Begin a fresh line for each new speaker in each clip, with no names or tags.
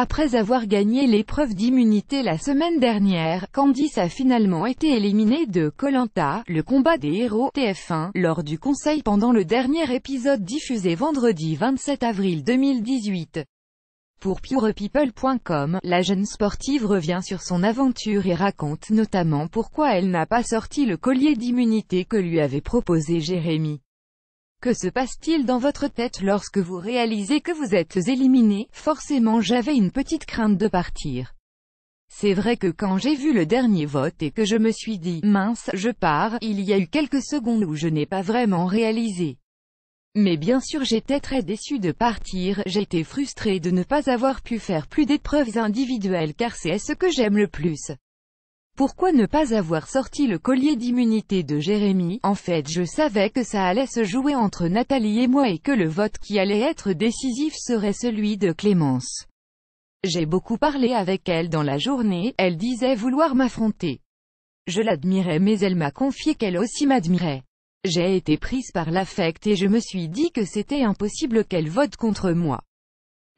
Après avoir gagné l'épreuve d'immunité la semaine dernière, Candice a finalement été éliminée de Colanta, le combat des héros, TF1, lors du conseil pendant le dernier épisode diffusé vendredi 27 avril 2018. Pour purepeople.com, la jeune sportive revient sur son aventure et raconte notamment pourquoi elle n'a pas sorti le collier d'immunité que lui avait proposé Jérémy. Que se passe-t-il dans votre tête lorsque vous réalisez que vous êtes éliminé Forcément j'avais une petite crainte de partir. C'est vrai que quand j'ai vu le dernier vote et que je me suis dit « mince, je pars », il y a eu quelques secondes où je n'ai pas vraiment réalisé. Mais bien sûr j'étais très déçu de partir, j'étais frustré de ne pas avoir pu faire plus d'épreuves individuelles car c'est ce que j'aime le plus. Pourquoi ne pas avoir sorti le collier d'immunité de Jérémy En fait je savais que ça allait se jouer entre Nathalie et moi et que le vote qui allait être décisif serait celui de Clémence. J'ai beaucoup parlé avec elle dans la journée, elle disait vouloir m'affronter. Je l'admirais mais elle m'a confié qu'elle aussi m'admirait. J'ai été prise par l'affect et je me suis dit que c'était impossible qu'elle vote contre moi.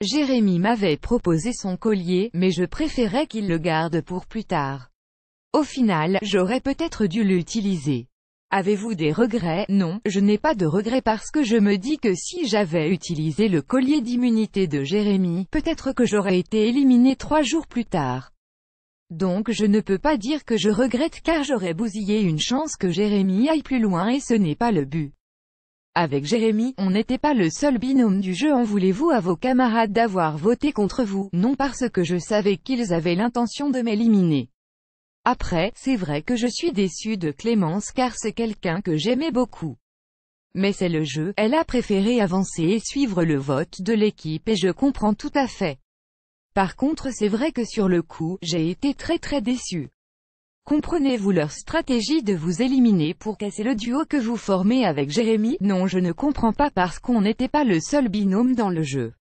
Jérémy m'avait proposé son collier, mais je préférais qu'il le garde pour plus tard. Au final, j'aurais peut-être dû l'utiliser. Avez-vous des regrets Non, je n'ai pas de regrets parce que je me dis que si j'avais utilisé le collier d'immunité de Jérémy, peut-être que j'aurais été éliminé trois jours plus tard. Donc je ne peux pas dire que je regrette car j'aurais bousillé une chance que Jérémy aille plus loin et ce n'est pas le but. Avec Jérémy, on n'était pas le seul binôme du jeu en voulez-vous à vos camarades d'avoir voté contre vous, non parce que je savais qu'ils avaient l'intention de m'éliminer. Après, c'est vrai que je suis déçu de Clémence car c'est quelqu'un que j'aimais beaucoup. Mais c'est le jeu, elle a préféré avancer et suivre le vote de l'équipe et je comprends tout à fait. Par contre c'est vrai que sur le coup, j'ai été très très déçu. Comprenez-vous leur stratégie de vous éliminer pour casser le duo que vous formez avec Jérémy Non je ne comprends pas parce qu'on n'était pas le seul binôme dans le jeu.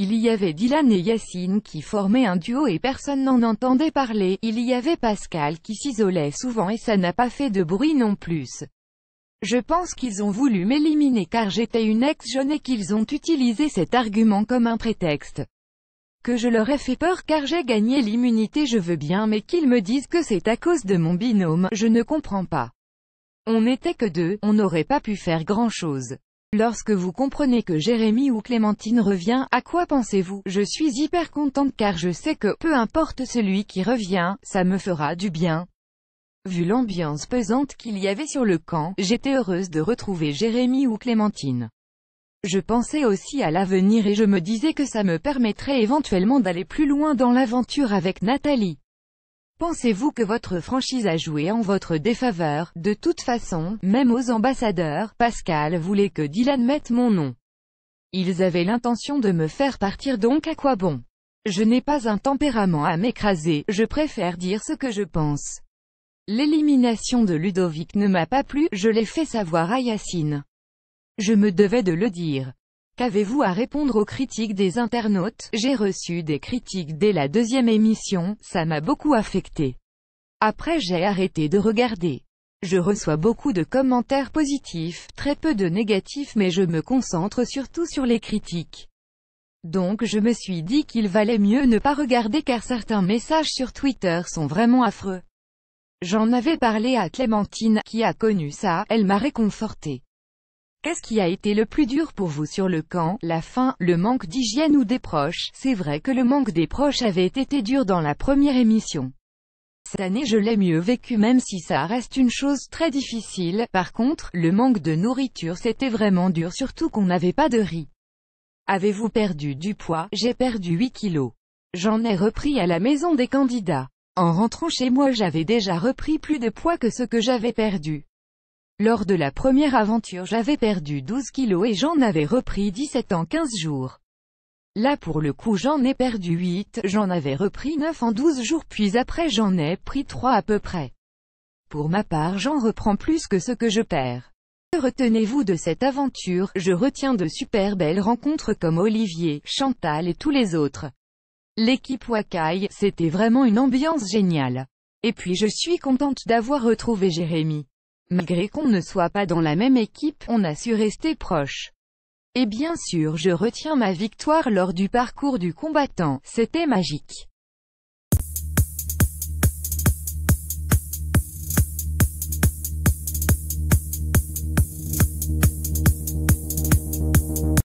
Il y avait Dylan et Yacine qui formaient un duo et personne n'en entendait parler, il y avait Pascal qui s'isolait souvent et ça n'a pas fait de bruit non plus. Je pense qu'ils ont voulu m'éliminer car j'étais une ex-jeune et qu'ils ont utilisé cet argument comme un prétexte. Que je leur ai fait peur car j'ai gagné l'immunité je veux bien mais qu'ils me disent que c'est à cause de mon binôme, je ne comprends pas. On n'était que deux, on n'aurait pas pu faire grand chose. Lorsque vous comprenez que Jérémy ou Clémentine revient, à quoi pensez-vous Je suis hyper contente car je sais que, peu importe celui qui revient, ça me fera du bien. Vu l'ambiance pesante qu'il y avait sur le camp, j'étais heureuse de retrouver Jérémy ou Clémentine. Je pensais aussi à l'avenir et je me disais que ça me permettrait éventuellement d'aller plus loin dans l'aventure avec Nathalie. Pensez-vous que votre franchise a joué en votre défaveur De toute façon, même aux ambassadeurs, Pascal voulait que Dylan mette mon nom. Ils avaient l'intention de me faire partir donc à quoi bon Je n'ai pas un tempérament à m'écraser, je préfère dire ce que je pense. L'élimination de Ludovic ne m'a pas plu, je l'ai fait savoir à Yacine. Je me devais de le dire. Qu'avez-vous à répondre aux critiques des internautes J'ai reçu des critiques dès la deuxième émission, ça m'a beaucoup affecté. Après j'ai arrêté de regarder. Je reçois beaucoup de commentaires positifs, très peu de négatifs mais je me concentre surtout sur les critiques. Donc je me suis dit qu'il valait mieux ne pas regarder car certains messages sur Twitter sont vraiment affreux. J'en avais parlé à Clémentine, qui a connu ça, elle m'a réconforté. Qu'est-ce qui a été le plus dur pour vous sur le camp La faim, le manque d'hygiène ou des proches C'est vrai que le manque des proches avait été dur dans la première émission. Cette année je l'ai mieux vécu même si ça reste une chose très difficile, par contre, le manque de nourriture c'était vraiment dur surtout qu'on n'avait pas de riz. Avez-vous perdu du poids J'ai perdu 8 kilos. J'en ai repris à la maison des candidats. En rentrant chez moi j'avais déjà repris plus de poids que ce que j'avais perdu. Lors de la première aventure j'avais perdu 12 kilos et j'en avais repris 17 en 15 jours. Là pour le coup j'en ai perdu 8, j'en avais repris 9 en 12 jours puis après j'en ai pris 3 à peu près. Pour ma part j'en reprends plus que ce que je perds. Que Retenez-vous de cette aventure, je retiens de super belles rencontres comme Olivier, Chantal et tous les autres. L'équipe Wakai, c'était vraiment une ambiance géniale. Et puis je suis contente d'avoir retrouvé Jérémy. Malgré qu'on ne soit pas dans la même équipe, on a su rester proche. Et bien sûr je retiens ma victoire lors du parcours du combattant, c'était magique.